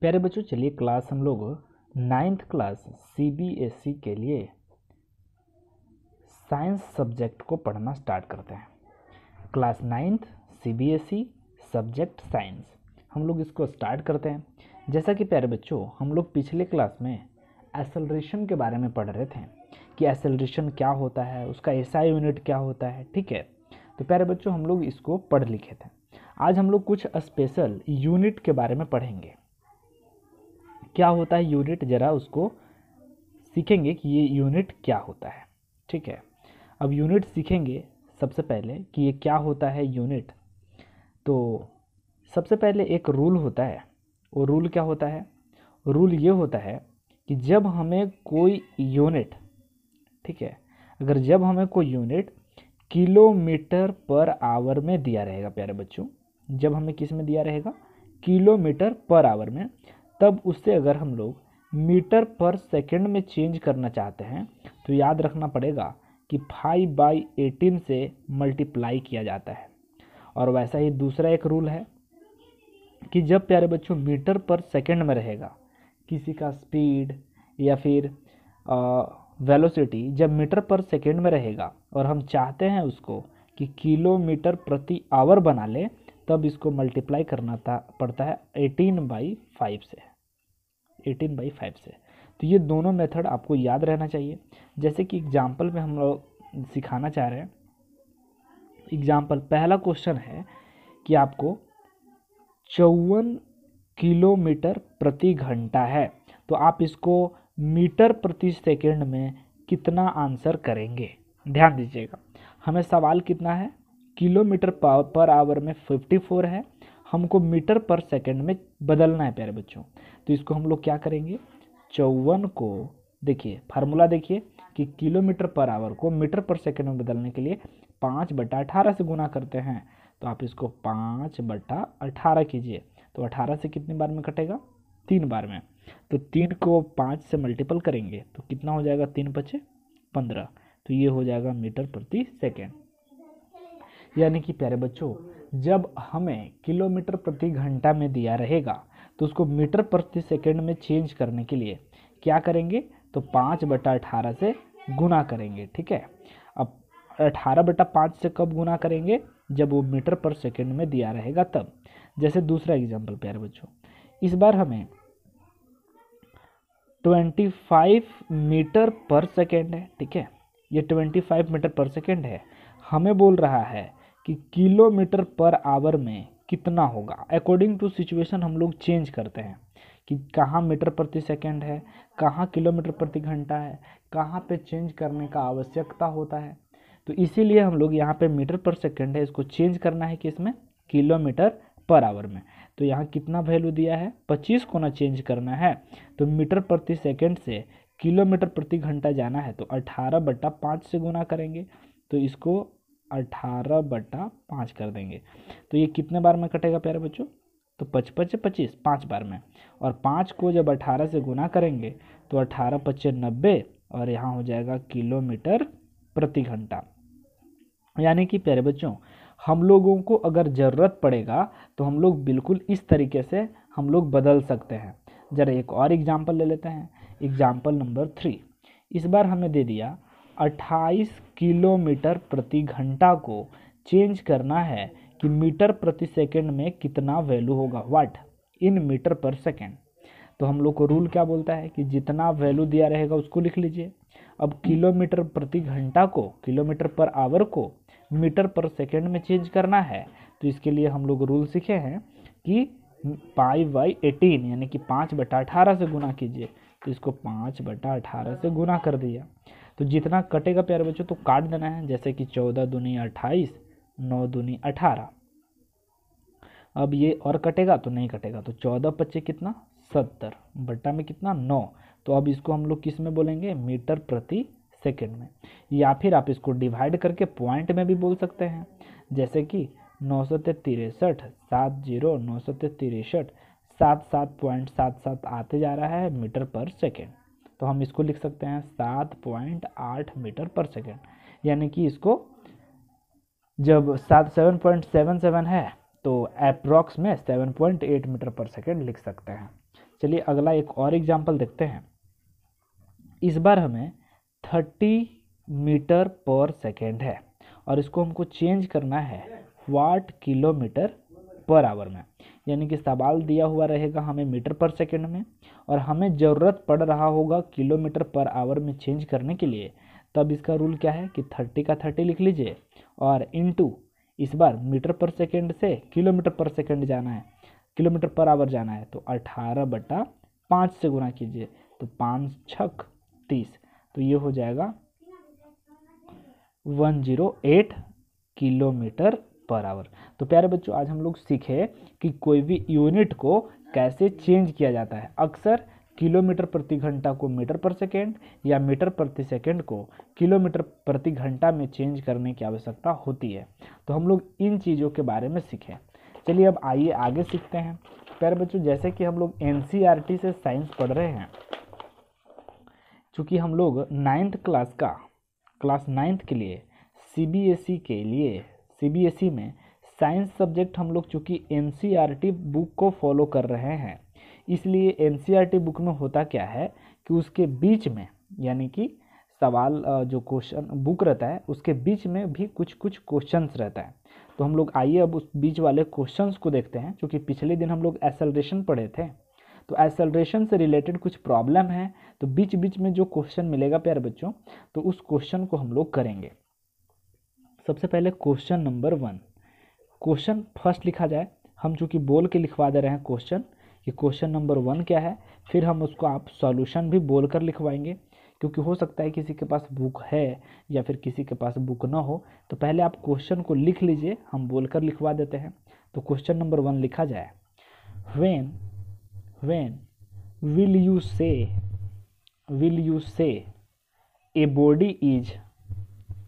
प्यारे बच्चों चलिए क्लास हम लोग नाइन्थ क्लास सीबीएसई के लिए साइंस सब्जेक्ट को पढ़ना स्टार्ट करते हैं class ninth CBSE subject science हम लोग इसको स्टार्ट करते हैं जैसा कि प्यारे बच्चों हम लोग पिछले क्लास में एसलरेशन के बारे में पढ़ रहे थे कि एसलरेशन क्या होता है उसका ऐसा यूनिट क्या होता है ठीक है तो प्यारे बच्चों हम लोग इसको पढ़ लिखे थे आज हम लोग कुछ स्पेशल यूनिट के बारे में पढ़ेंगे क्या होता है यूनिट ज़रा उसको सीखेंगे कि ये यूनिट क्या होता है ठीक है अब यूनिट सीखेंगे सबसे पहले कि ये क्या होता है यूनिट तो सबसे पहले एक रूल होता है वो रूल क्या होता है रूल ये होता है कि जब हमें कोई यूनिट ठीक है अगर जब हमें कोई यूनिट किलोमीटर पर आवर में दिया रहेगा प्यारे बच्चों जब हमें किस में दिया रहेगा किलोमीटर पर आवर में तब उससे अगर हम लोग मीटर पर सेकेंड में चेंज करना चाहते हैं तो याद रखना पड़ेगा कि फाइव बाई एटीन से मल्टीप्लाई किया जाता है और वैसा ही दूसरा एक रूल है कि जब प्यारे बच्चों मीटर पर सेकेंड में रहेगा किसी का स्पीड या फिर वेलोसिटी जब मीटर पर सेकेंड में रहेगा और हम चाहते हैं उसको कि किलोमीटर प्रति आवर बना ले तब इसको मल्टीप्लाई करना था पड़ता है एटीन बाई फाइव से एटीन बाई फाइव से तो ये दोनों मेथड आपको याद रहना चाहिए जैसे कि एग्जाम्पल में हम लोग सिखाना चाह रहे हैं एग्जाम्पल पहला क्वेश्चन है कि आपको चौवन किलोमीटर प्रति घंटा है तो आप इसको मीटर प्रति सेकेंड में कितना आंसर करेंगे ध्यान दीजिएगा हमें सवाल कितना है किलोमीटर पर आवर में 54 है हमको मीटर पर सेकंड में बदलना है प्यारे बच्चों तो इसको हम लोग क्या करेंगे चौवन को देखिए फार्मूला देखिए कि किलोमीटर पर आवर को मीटर पर सेकंड में बदलने के लिए पाँच बटा अठारह से गुना करते हैं तो आप इसको पाँच बटा अठारह कीजिए तो अठारह से कितनी बार में कटेगा तीन बार में तो तीन को पाँच से मल्टीपल करेंगे तो कितना हो जाएगा तीन पचे पंद्रह तो ये हो जाएगा मीटर प्रति सेकेंड यानी कि प्यारे बच्चों जब हमें किलोमीटर प्रति घंटा में दिया रहेगा तो उसको मीटर प्रति सेकेंड में चेंज करने के लिए क्या करेंगे तो पाँच बटा अठारह से गुना करेंगे ठीक है अब अठारह बटा पाँच से कब गुना करेंगे जब वो मीटर पर सेकेंड में दिया रहेगा तब जैसे दूसरा एग्जाम्पल प्यारे बच्चों इस बार हमें twenty five metre per second है ठीक है ये twenty five metre per second है हमें बोल रहा है कि किलोमीटर पर आवर में कितना होगा अकॉर्डिंग टू सिचुएशन हम लोग चेंज करते हैं कि कहाँ मीटर प्रति सेकंड है कहाँ किलोमीटर प्रति घंटा है कहाँ पे चेंज करने का आवश्यकता होता है तो इसीलिए हम लोग यहाँ पे मीटर पर सेकंड है इसको चेंज करना है कि इसमें किलोमीटर पर आवर में तो यहाँ कितना वैल्यू दिया है पच्चीस को ना चेंज करना है तो मीटर प्रति सेकंड से किलोमीटर प्रति घंटा जाना है तो अठारह बट्टा पाँच से गुना करेंगे तो इसको अठारह बटा पाँच कर देंगे तो ये कितने बार में कटेगा प्यारे बच्चों तो पचपन से पच्चीस पाँच बार में और पाँच को जब अठारह से गुना करेंगे तो अठारह पच्चे नब्बे और यहाँ हो जाएगा किलोमीटर प्रति घंटा यानी कि प्यारे बच्चों हम लोगों को अगर ज़रूरत पड़ेगा तो हम लोग बिल्कुल इस तरीके से हम लोग बदल सकते हैं ज़रा एक और एग्ज़ाम्पल ले लेते हैं एग्ज़ाम्पल नंबर थ्री इस बार हमें दे दिया 28 किलोमीटर प्रति घंटा को चेंज करना है कि मीटर प्रति सेकेंड में कितना वैल्यू होगा वाट इन मीटर पर सेकेंड तो हम लोग को रूल क्या बोलता है कि जितना वैल्यू दिया रहेगा उसको लिख लीजिए अब किलोमीटर प्रति घंटा को किलोमीटर पर आवर को मीटर पर सेकेंड में चेंज करना है तो इसके लिए हम लोग रूल सीखे हैं कि पाई बाई एटीन यानी कि पाँच बटा अठारह से गुना कीजिए तो इसको पाँच बटा अठारह से गुना कर दिया तो जितना कटेगा प्यारे बच्चों तो काट देना है जैसे कि चौदह दूनी अट्ठाईस नौ दूनी अठारह अब ये और कटेगा तो नहीं कटेगा तो चौदह पच्चीस कितना सत्तर बट्टा में कितना नौ तो अब इसको हम लोग किस में बोलेंगे मीटर प्रति सेकेंड में या फिर आप इसको डिवाइड करके पॉइंट में भी बोल सकते हैं जैसे कि नौ सौ तिरसठ सात जीरो नौ सौ तिरसठ सात सात पॉइंट सात सात आते जा रहा है मीटर पर सेकेंड तो हम इसको लिख सकते हैं सात पॉइंट आठ मीटर पर सेकेंड यानी कि इसको जब सात सेवन पॉइंट सेवन सेवन है तो अप्रॉक्स में seven point eight metre per second लिख सकते हैं चलिए अगला एक और एग्जाम्पल देखते हैं इस बार हमें थर्टी मीटर पर सेकेंड है और इसको हमको चेंज करना है वाट किलोमीटर पर आवर में यानी कि सवाल दिया हुआ रहेगा हमें मीटर पर सेकेंड में और हमें ज़रूरत पड़ रहा होगा किलोमीटर पर आवर में चेंज करने के लिए तब इसका रूल क्या है कि थर्टी का थर्टी लिख लीजिए और इनटू इस बार मीटर पर सेकेंड से किलोमीटर पर सेकेंड जाना है किलोमीटर पर आवर जाना है तो अठारह बटा पाँच से गुना कीजिए तो पाँच छक तीस तो ये हो जाएगा one zero eight kilometre per hour तो प्यारे बच्चों आज हम लोग सीखे कि कोई भी यूनिट को कैसे चेंज किया जाता है अक्सर किलोमीटर प्रति घंटा को मीटर पर सेकेंड या मीटर प्रति सेकेंड को किलोमीटर प्रति घंटा में चेंज करने की आवश्यकता होती है तो हम लोग इन चीज़ों के बारे में सीखें चलिए अब आइए आगे सीखते हैं प्यारे बच्चों जैसे कि हम लोग एन e से साइंस पढ़ रहे हैं चूँकि हम लोग नाइन्थ क्लास का क्लास नाइन्थ के लिए सी e के लिए सी e में साइंस सब्जेक्ट हम लोग चूँकि एन बुक को फॉलो कर रहे हैं इसलिए एन बुक e में होता क्या है कि उसके बीच में यानी कि सवाल जो क्वेश्चन बुक रहता है उसके बीच में भी कुछ कुछ क्वेश्चंस रहता है तो हम लोग आइए अब उस बीच वाले क्वेश्चंस को देखते हैं क्योंकि पिछले दिन हम लोग एसलरेशन पढ़े थे तो एसलरेशन से रिलेटेड कुछ प्रॉब्लम है तो बीच बीच में जो क्वेश्चन मिलेगा प्यारे बच्चों तो उस क्वेश्चन को हम लोग करेंगे सबसे पहले question number one question first लिखा जाए हम चूँकि बोल के लिखवा दे रहे हैं क्वेश्चन कि क्वेश्चन नंबर वन क्या है फिर हम उसको आप सॉल्यूशन भी बोल कर लिखवाएंगे क्योंकि हो सकता है किसी के पास बुक है या फिर किसी के पास बुक ना हो तो पहले आप क्वेश्चन को लिख लीजिए हम बोल कर लिखवा देते हैं तो क्वेश्चन नंबर वन लिखा जाए when when will you say will you say a body is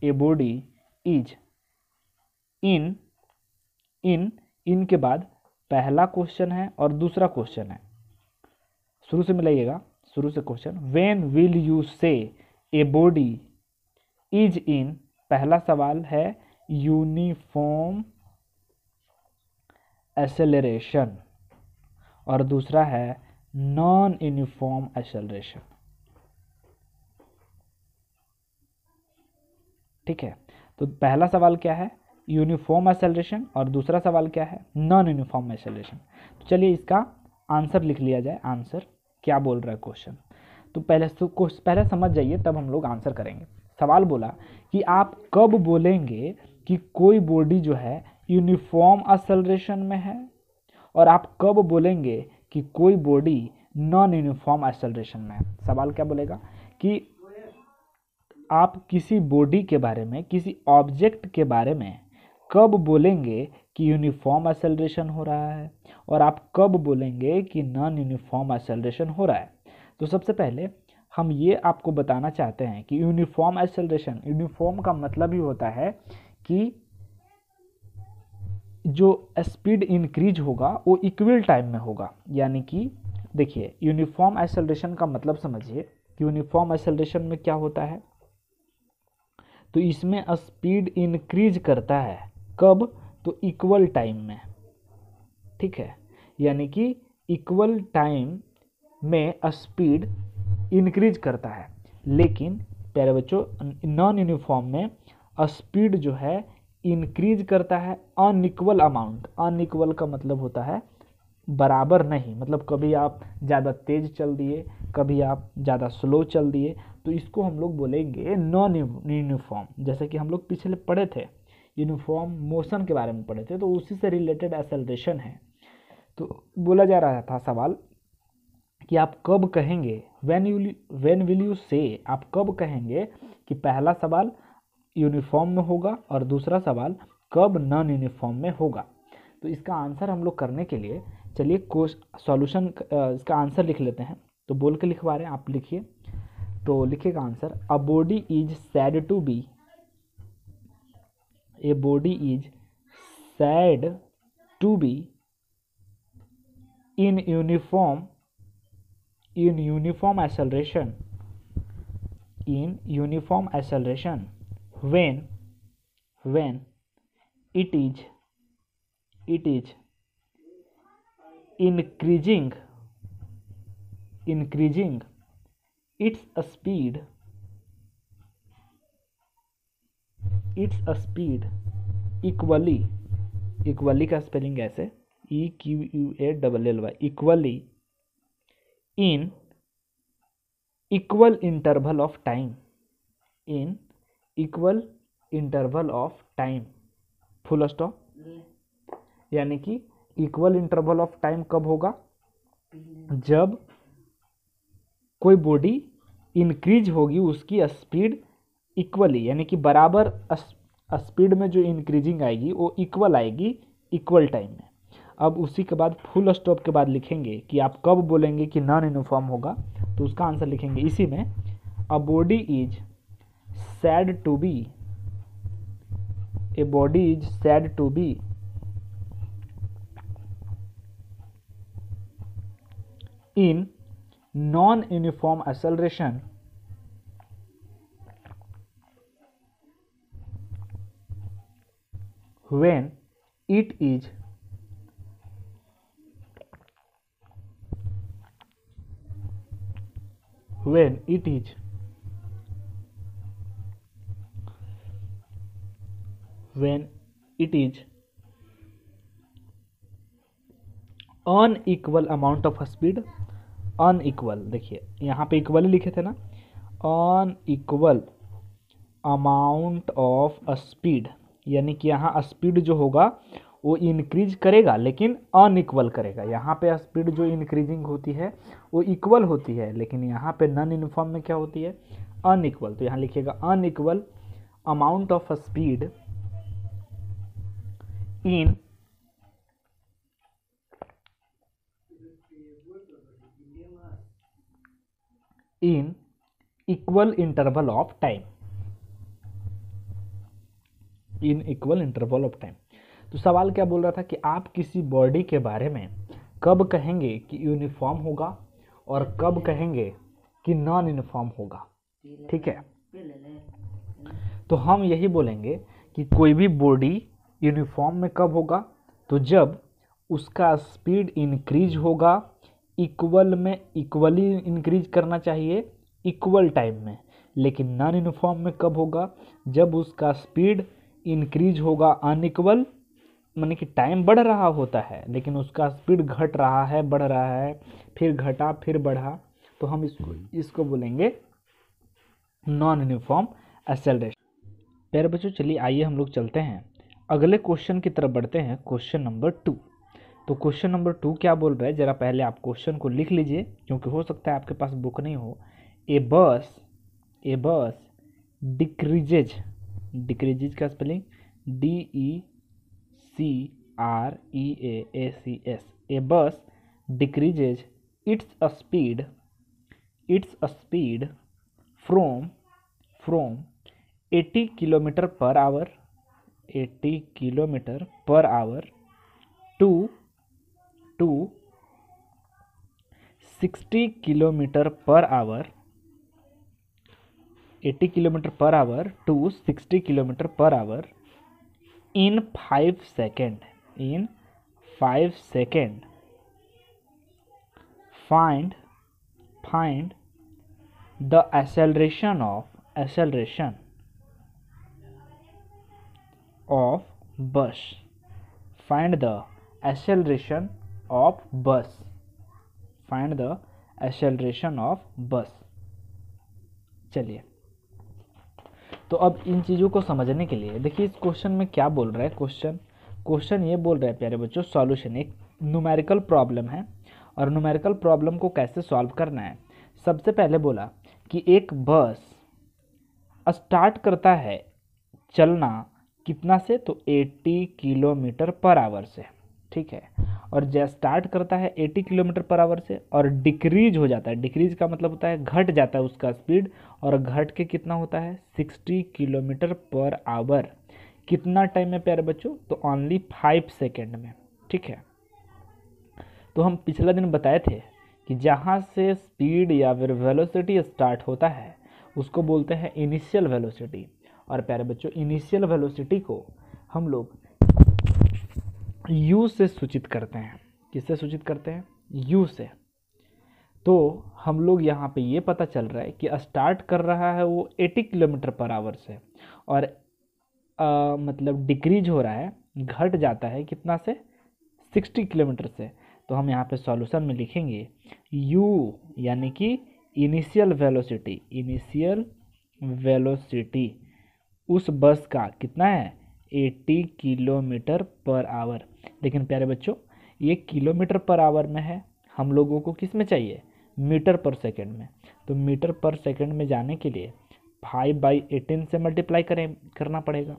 a body is in in in के बाद पहला क्वेश्चन है और दूसरा क्वेश्चन है शुरू से मिलाइएगा शुरू से question when will you say a body is इन पहला सवाल है यूनिफॉर्म एसेलरेशन और दूसरा है नॉन यूनिफॉर्म एसेलरेशन ठीक है तो पहला सवाल क्या है यूनिफॉर्म एक्सेलरेशन और दूसरा सवाल क्या है नॉन यूनिफॉर्म एक्सेलरेशन तो चलिए इसका आंसर लिख लिया जाए आंसर क्या बोल रहा है क्वेश्चन तो पहले पहले समझ जाइए तब हम लोग आंसर करेंगे सवाल बोला कि आप कब बोलेंगे कि कोई बॉडी जो है यूनिफॉर्म एक्सेलरेशन में है और आप कब बोलेंगे कि कोई बॉडी नॉन यूनिफॉर्म एक्सेलरेशन में है सवाल क्या बोलेगा कि आप किसी बॉडी के बारे में किसी ऑब्जेक्ट के बारे में कब बोलेंगे कि यूनिफॉर्म एसेलरेशन हो रहा है और आप कब बोलेंगे कि नॉन यूनिफॉर्म एसेलरेशन हो रहा है तो सबसे पहले हम ये आपको बताना चाहते हैं कि यूनिफॉर्म एसेलरेशन यूनिफॉर्म का मतलब ही होता है कि जो स्पीड इंक्रीज होगा वो इक्वल टाइम में होगा यानी कि देखिए यूनिफॉर्म एसेलरेशन का मतलब समझिए कि यूनिफॉर्म एसेलरेशन में क्या होता है तो इसमें स्पीड इंक्रीज करता है कब तो इक्वल टाइम में ठीक है यानी कि इक्वल टाइम में स्पीड इंक्रीज करता है लेकिन प्यारे बच्चों नॉन यूनिफॉर्म में स्पीड जो है इंक्रीज करता है अनइक्वल अमाउंट अनइक्वल का मतलब होता है बराबर नहीं मतलब कभी आप ज़्यादा तेज चल दिए कभी आप ज़्यादा स्लो चल दिए तो इसको हम लोग बोलेंगे नॉन यूनिफॉर्म जैसे कि हम लोग पिछले पढ़े थे यूनिफॉर्म मोशन के बारे में पढ़े थे तो उसी से रिलेटेड एसलेशन है तो बोला जा रहा था सवाल कि आप कब कहेंगे when you when will you say आप कब कहेंगे कि पहला सवाल यूनिफॉर्म में होगा और दूसरा सवाल कब नॉन यूनिफॉर्म में होगा तो इसका आंसर हम लोग करने के लिए चलिए कोश सॉल्यूशन इसका आंसर लिख लेते हैं तो बोल के लिखवा रहे हैं आप लिखिए तो लिखिएगा answer a body is said to be a body is said to be in uniform in uniform acceleration in uniform acceleration when when it is it is increasing increasing its speed its a speed equally equally का spelling ऐसे E Q U A double L Y equally in equal interval of time in equal interval of time full stop यानी कि equal interval of time कब होगा जब कोई body increase होगी उसकी स्पीड इक्वली यानी कि बराबर स्पीड में जो इंक्रीजिंग आएगी वो इक्वल आएगी इक्वल टाइम में अब उसी के बाद फुल स्टॉप के बाद लिखेंगे कि आप कब बोलेंगे कि नॉन यूनिफॉर्म होगा तो उसका आंसर लिखेंगे इसी में a body is said to be a body is said to be in non uniform acceleration when it is when it is when it is unequal amount of speed unequal देखिए यहाँ पे equal लिखे थे ना unequal amount of speed यानी कि यहाँ speed जो होगा वो इंक्रीज करेगा लेकिन अनइक्वल करेगा यहाँ पे स्पीड जो इंक्रीजिंग होती है वो इक्वल होती है लेकिन यहाँ पे नन यूनिफॉर्म में क्या होती है अनइक्वल तो यहाँ लिखिएगा unequal amount of speed in in equal interval of time in equal interval of time तो सवाल क्या बोल रहा था कि आप किसी बॉडी के बारे में कब कहेंगे कि यूनिफॉर्म होगा और कब कहेंगे कि नॉन यूनिफॉर्म होगा ठीक है तो हम यही बोलेंगे कि कोई भी बॉडी यूनिफॉर्म में कब होगा तो जब उसका स्पीड इंक्रीज होगा इक्वल में इक्वली इंक्रीज करना चाहिए इक्वल टाइम में लेकिन नॉन यूनिफॉर्म में कब होगा जब उसका स्पीड इंक्रीज होगा अनइक्वल मानी कि टाइम बढ़ रहा होता है लेकिन उसका स्पीड घट रहा है बढ़ रहा है फिर घटा फिर बढ़ा तो हम इसको हम्म। इसको बोलेंगे नॉन यूनिफॉर्म एक्सेलरेशन प्यारे बच्चों चलिए आइए हम लोग चलते हैं अगले क्वेश्चन की तरफ बढ़ते हैं क्वेश्चन नंबर टू तो क्वेश्चन नंबर टू क्या बोल रहा है ज़रा पहले आप क्वेश्चन को लिख लीजिए क्योंकि हो सकता है आपके पास बुक नहीं हो ए bus a bus decreases decreases का spelling D E C R E A A C S a bus decreases its a speed its a speed from from eighty kilometre per hour eighty kilometre per hour to to sixty kilometre per hour eighty kilometre per hour to sixty kilometre per hour in five second in five second find find the acceleration of acceleration of bus find the acceleration of bus find the acceleration of bus चलिए तो अब इन चीज़ों को समझने के लिए देखिए इस क्वेश्चन में क्या बोल रहा है क्वेश्चन क्वेश्चन ये बोल रहा है प्यारे बच्चों सॉल्यूशन एक न्यूमेरिकल प्रॉब्लम है और न्यूमेरिकल प्रॉब्लम को कैसे सॉल्व करना है सबसे पहले बोला कि एक बस स्टार्ट करता है चलना कितना से तो 80 किलोमीटर पर आवर से ठीक है और जै स्टार्ट करता है 80 किलोमीटर पर आवर से और डिक्रीज हो जाता है डिक्रीज का मतलब होता है घट जाता है उसका स्पीड और घट के कितना होता है 60 किलोमीटर पर आवर कितना टाइम है प्यारे बच्चों तो ओनली फाइव सेकेंड में ठीक है तो हम पिछला दिन बताए थे कि जहाँ से स्पीड या फिर वेलोसिटी स्टार्ट होता है उसको बोलते हैं इनिशियल वेलोसिटी और प्यारे बच्चों इनिशियल वेलोसिटी को हम लोग यू से सूचित करते हैं किससे सूचित करते हैं यू से तो हम लोग यहाँ पे ये पता चल रहा है कि स्टार्ट कर रहा है वो 80 किलोमीटर पर आवर से और आ, मतलब डिक्रीज हो रहा है घट जाता है कितना से 60 किलोमीटर से तो हम यहाँ पे सॉल्यूशन में लिखेंगे u यानी कि इनिशियल वेलोसिटी इनिशियल वेलोसिटी उस बस का कितना है 80 किलोमीटर पर आवर लेकिन प्यारे बच्चों ये किलोमीटर पर आवर में है हम लोगों को किस में चाहिए मीटर पर सेकेंड में तो मीटर पर सेकेंड में जाने के लिए फाइव बाई एटीन से मल्टीप्लाई करें करना पड़ेगा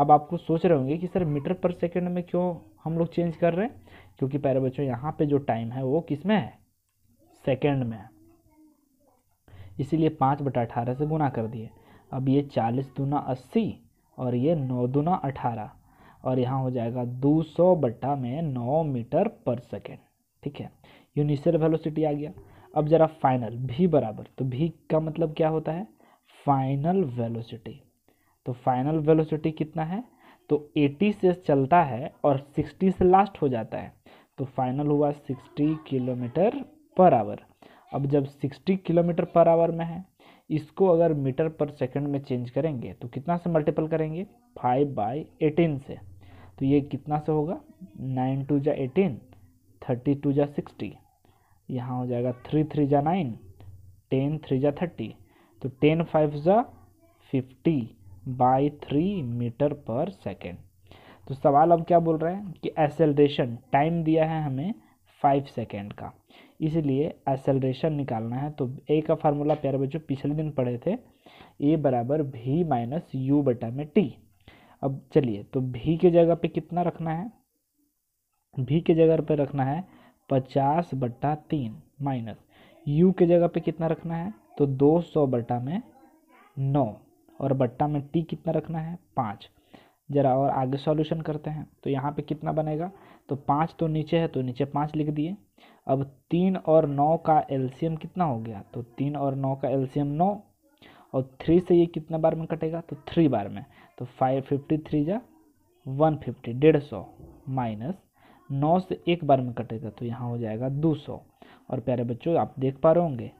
अब आपको सोच रहे होंगे कि सर मीटर पर सेकेंड में क्यों हम लोग चेंज कर रहे हैं क्योंकि प्यारे बच्चों यहाँ पे जो टाइम है वो किस में है सेकेंड में है इसीलिए पाँच बटा अठारह से गुना कर दिए अब ये चालीस दूना अस्सी और ये नौ दूना अठारह और यहाँ हो जाएगा 200 बट्टा में 9 मीटर पर सेकेंड ठीक है यूनिशियल वेलोसिटी आ गया अब ज़रा फाइनल भी बराबर तो भी का मतलब क्या होता है फाइनल वेलोसिटी तो फाइनल वेलोसिटी कितना है तो 80 से चलता है और 60 से लास्ट हो जाता है तो फाइनल हुआ 60 किलोमीटर पर आवर अब जब 60 किलोमीटर पर आवर में है इसको अगर मीटर पर सेकंड में चेंज करेंगे तो कितना से मल्टीपल करेंगे फाइव बाई एटीन से तो ये कितना से होगा नाइन टू जा एटीन थर्टी टू जा सिक्सटी यहाँ हो जाएगा थ्री थ्री जा नाइन टेन थ्री जा थर्टी तो टेन फाइव जा fifty by three metre per second तो सवाल अब क्या बोल रहे हैं कि एसेलरेशन टाइम दिया है हमें फाइव सेकेंड का इसलिए एसेलरेशन निकालना है तो ए का फार्मूला प्यारे बच्चों पिछले दिन पढ़े थे ए बराबर भी माइनस यू बटा में टी अब चलिए तो भी के जगह पे कितना रखना है भी के जगह पे रखना है पचास बट्टा तीन माइनस यू के जगह पे कितना रखना है तो दो सौ बट्टा में नौ और बट्टा में टी कितना रखना है पाँच ज़रा और आगे सॉल्यूशन करते हैं तो यहाँ पे कितना बनेगा तो पाँच तो नीचे है तो नीचे पाँच लिख दिए अब तीन और नौ का एल्शियम कितना हो गया तो तीन और नौ का एल्शियम नौ और थ्री से ये कितना बार में कटेगा तो थ्री बार में तो फाइव फिफ्टी थ्री जा वन फिफ्टी डेढ़ सौ माइनस नौ से एक बार में कटेगा तो यहाँ हो जाएगा दो सौ और प्यारे बच्चों आप देख पा रहे होंगे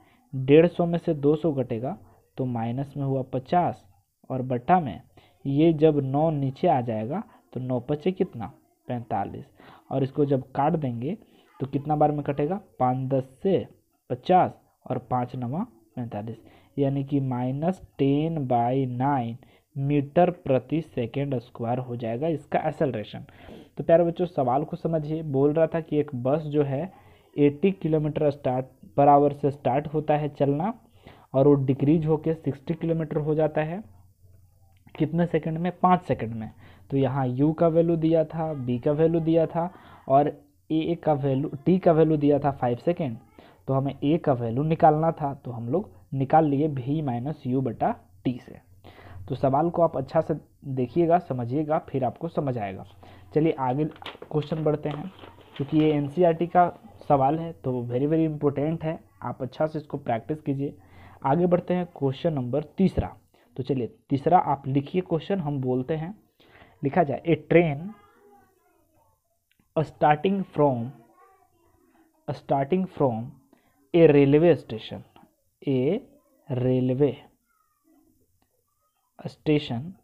डेढ़ सौ में से दो सौ कटेगा तो माइनस में हुआ पचास और बट्टा में ये जब नौ नीचे आ जाएगा तो नौ पचे कितना पैंतालीस और इसको जब काट देंगे तो कितना बार में कटेगा पाँच दस से पचास और पाँच नवा पैंतालीस यानी कि minus ten by nine metre प्रति सेकेंड स्क्वायर हो जाएगा इसका एक्सेलरेशन तो प्यारे बच्चों सवाल को समझिए बोल रहा था कि एक बस जो है 80 किलोमीटर स्टार्ट पर आवर से स्टार्ट होता है चलना और वो डिक्रीज होकर 60 किलोमीटर हो जाता है कितने सेकंड में पाँच सेकंड में तो यहाँ u का वैल्यू दिया था b का वैल्यू दिया था और a का वैल्यू t का वैल्यू दिया था फाइव सेकेंड तो हमें a का वैल्यू निकालना था तो हम लोग निकाल लिए भी माइनस यू बटा टी से तो सवाल को आप अच्छा से देखिएगा समझिएगा फिर आपको समझ आएगा चलिए आगे क्वेश्चन बढ़ते हैं क्योंकि ये एन e का सवाल है तो वेरी वेरी इंपॉर्टेंट है आप अच्छा से इसको प्रैक्टिस कीजिए आगे बढ़ते हैं क्वेश्चन नंबर तीसरा तो चलिए तीसरा आप लिखिए क्वेश्चन हम बोलते हैं लिखा जाए a train starting from starting from a railway station a railway station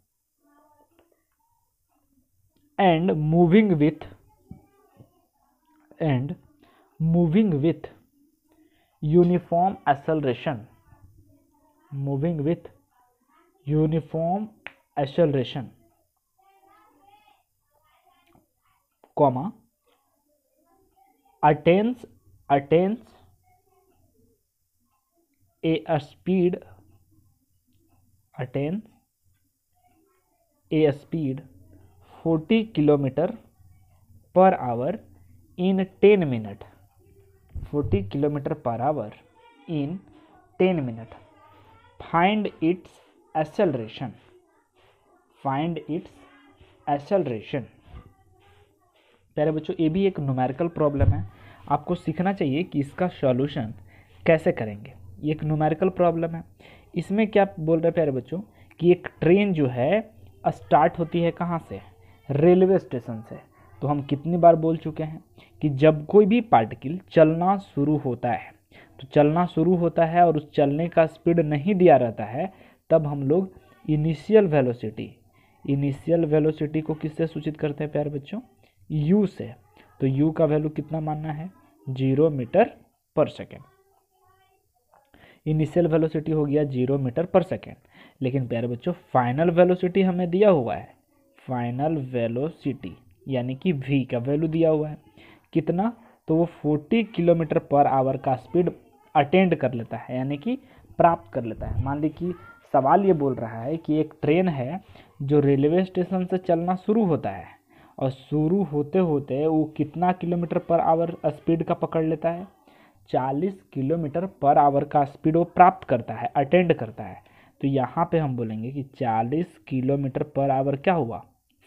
and moving with and moving with uniform acceleration moving with uniform acceleration comma attains attains a, a speed attains a speed forty kilometre per hour in ten minute forty kilometre per hour in ten minute find its acceleration find its acceleration प्यारे बच्चों ये भी एक numerical problem है आपको सीखना चाहिए कि इसका सॉल्यूशन कैसे करेंगे ये एक न्यूमेरिकल प्रॉब्लम है इसमें क्या बोल रहे हैं प्यारे बच्चों कि एक ट्रेन जो है स्टार्ट होती है कहाँ से रेलवे स्टेशन से तो हम कितनी बार बोल चुके हैं कि जब कोई भी पार्टिकल चलना शुरू होता है तो चलना शुरू होता है और उस चलने का स्पीड नहीं दिया रहता है तब हम लोग इनिशियल वेलोसिटी इनिशियल वेलोसिटी को किससे सूचित करते हैं प्यारे बच्चों यू से तो यू का वैल्यू कितना मानना है zero metre per second initial velocity हो गया जीरो मीटर पर सेकेंड लेकिन प्यारे बच्चों फाइनल वेलोसिटी हमें दिया हुआ है फाइनल वेलोसिटी यानी कि वी का वैल्यू दिया हुआ है कितना तो वो 40 किलोमीटर पर आवर का स्पीड अटेंड कर लेता है यानी कि प्राप्त कर लेता है मान ली कि सवाल ये बोल रहा है कि एक ट्रेन है जो रेलवे स्टेशन से चलना शुरू होता है और शुरू होते होते वो कितना किलोमीटर पर आवर स्पीड का पकड़ लेता है 40 किलोमीटर पर आवर का स्पीड वो प्राप्त करता है अटेंड करता है तो यहाँ पे हम बोलेंगे कि 40 किलोमीटर पर आवर क्या हुआ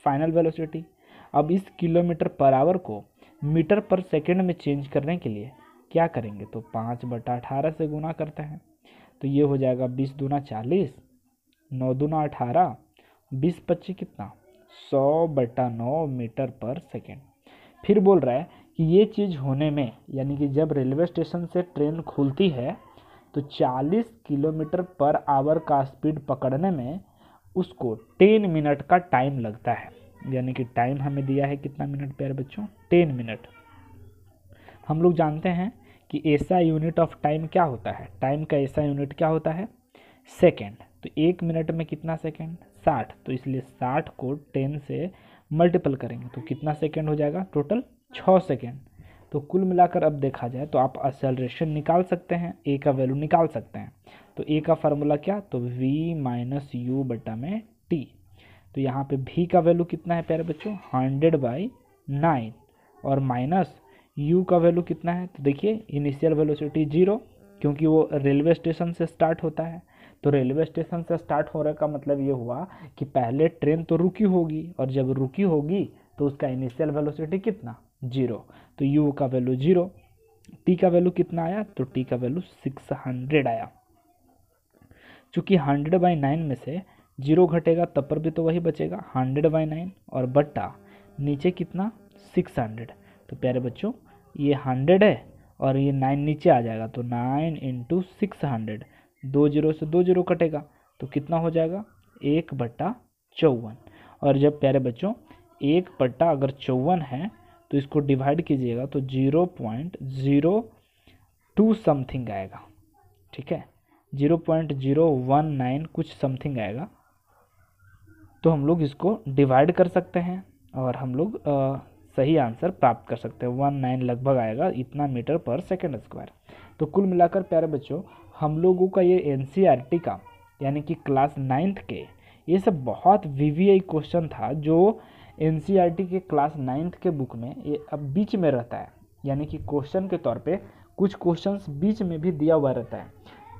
फाइनल वेलोसिटी अब इस किलोमीटर पर आवर को मीटर पर सेकेंड में चेंज करने के लिए क्या करेंगे तो पाँच बटा अठारह से गुना करते हैं तो ये हो जाएगा बीस दूना चालीस नौ दूना अठारह बीस पच्चीस कितना सौ बटा नौ मीटर पर सेकेंड फिर बोल रहा है कि ये चीज़ होने में यानी कि जब रेलवे स्टेशन से ट्रेन खुलती है तो 40 किलोमीटर पर आवर का स्पीड पकड़ने में उसको 10 मिनट का टाइम लगता है यानी कि टाइम हमें दिया है कितना मिनट प्यारे बच्चों 10 मिनट हम लोग जानते हैं कि ऐसा यूनिट ऑफ टाइम क्या होता है टाइम का ऐसा यूनिट क्या होता है सेकेंड तो एक मिनट में कितना सेकेंड साठ तो इसलिए साठ को टेन से मल्टीपल करेंगे तो कितना सेकेंड हो जाएगा टोटल छः सेकेंड तो कुल मिलाकर अब देखा जाए तो आप एक्सेलरेशन निकाल सकते हैं ए का वैल्यू निकाल सकते हैं तो ए का फार्मूला क्या तो वी माइनस यू बटा में टी तो यहाँ पे भी का वैल्यू कितना है प्यारे बच्चों हंड्रेड बाई नाइन और माइनस यू का वैल्यू कितना है तो देखिए इनिशियल वेलोसिटी जीरो क्योंकि वो रेलवे स्टेशन से स्टार्ट होता है तो रेलवे स्टेशन से स्टार्ट होने का मतलब ये हुआ कि पहले ट्रेन तो रुकी होगी और जब रुकी होगी तो उसका इनिशियल वेलोसिटी कितना जीरो तो यू का वैल्यू जीरो टी का वैल्यू कितना आया तो टी का वैल्यू सिक्स हंड्रेड आया चूँकि हंड्रेड बाई नाइन में से जीरो घटेगा तब पर भी तो वही बचेगा हंड्रेड बाई नाइन और बट्टा नीचे कितना सिक्स हंड्रेड तो प्यारे बच्चों ये हंड्रेड है और ये नाइन नीचे आ जाएगा तो नाइन इंटू सिक्स हंड्रेड दो जीरो से दो जीरो कटेगा तो कितना हो जाएगा एक बट्टा चौवन और जब प्यारे बच्चों एक बट्टा अगर चौवन है तो इसको डिवाइड कीजिएगा तो zero point zero two something आएगा ठीक है zero point zero one nine कुछ समथिंग आएगा तो हम लोग इसको डिवाइड कर सकते हैं और हम लोग आ, सही आंसर प्राप्त कर सकते हैं वन नाइन लगभग आएगा इतना मीटर पर सेकेंड स्क्वायर तो कुल मिलाकर प्यारे बच्चों हम लोगों का ये एन e का यानी कि क्लास नाइन्थ के ये सब बहुत वी क्वेश्चन था जो एन e के क्लास नाइन्थ के बुक में ये अब बीच में रहता है यानी कि क्वेश्चन के तौर पे कुछ क्वेश्चंस बीच में भी दिया हुआ रहता है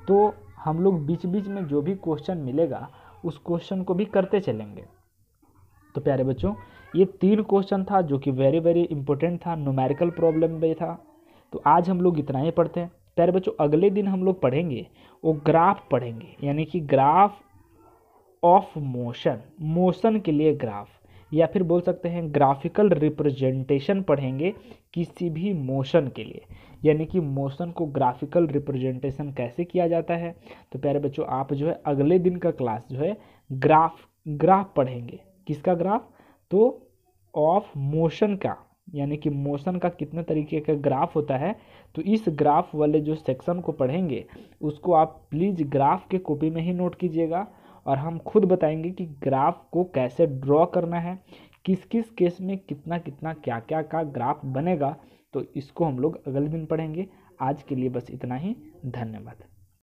तो हम लोग बीच बीच में जो भी क्वेश्चन मिलेगा उस क्वेश्चन को भी करते चलेंगे तो प्यारे बच्चों ये तीन क्वेश्चन था जो कि वेरी वेरी इंपॉर्टेंट था नोमेरिकल प्रॉब्लम भी था तो आज हम लोग इतना ही पढ़ते हैं प्यारे बच्चों अगले दिन हम लोग पढ़ेंगे वो ग्राफ पढ़ेंगे यानी कि ग्राफ ऑफ मोशन मोशन के लिए ग्राफ या फिर बोल सकते हैं ग्राफिकल रिप्रेजेंटेशन पढ़ेंगे किसी भी मोशन के लिए यानी कि मोशन को ग्राफिकल रिप्रेजेंटेशन कैसे किया जाता है तो प्यारे बच्चों आप जो है अगले दिन का क्लास जो है ग्राफ ग्राफ पढ़ेंगे किसका ग्राफ तो ऑफ मोशन का यानी कि मोशन का कितने तरीके का ग्राफ होता है तो इस ग्राफ वाले जो सेक्शन को पढ़ेंगे उसको आप प्लीज़ ग्राफ के कॉपी में ही नोट कीजिएगा और हम खुद बताएंगे कि ग्राफ को कैसे ड्रॉ करना है किस किस केस में कितना कितना क्या क्या का ग्राफ बनेगा तो इसको हम लोग अगले दिन पढ़ेंगे आज के लिए बस इतना ही धन्यवाद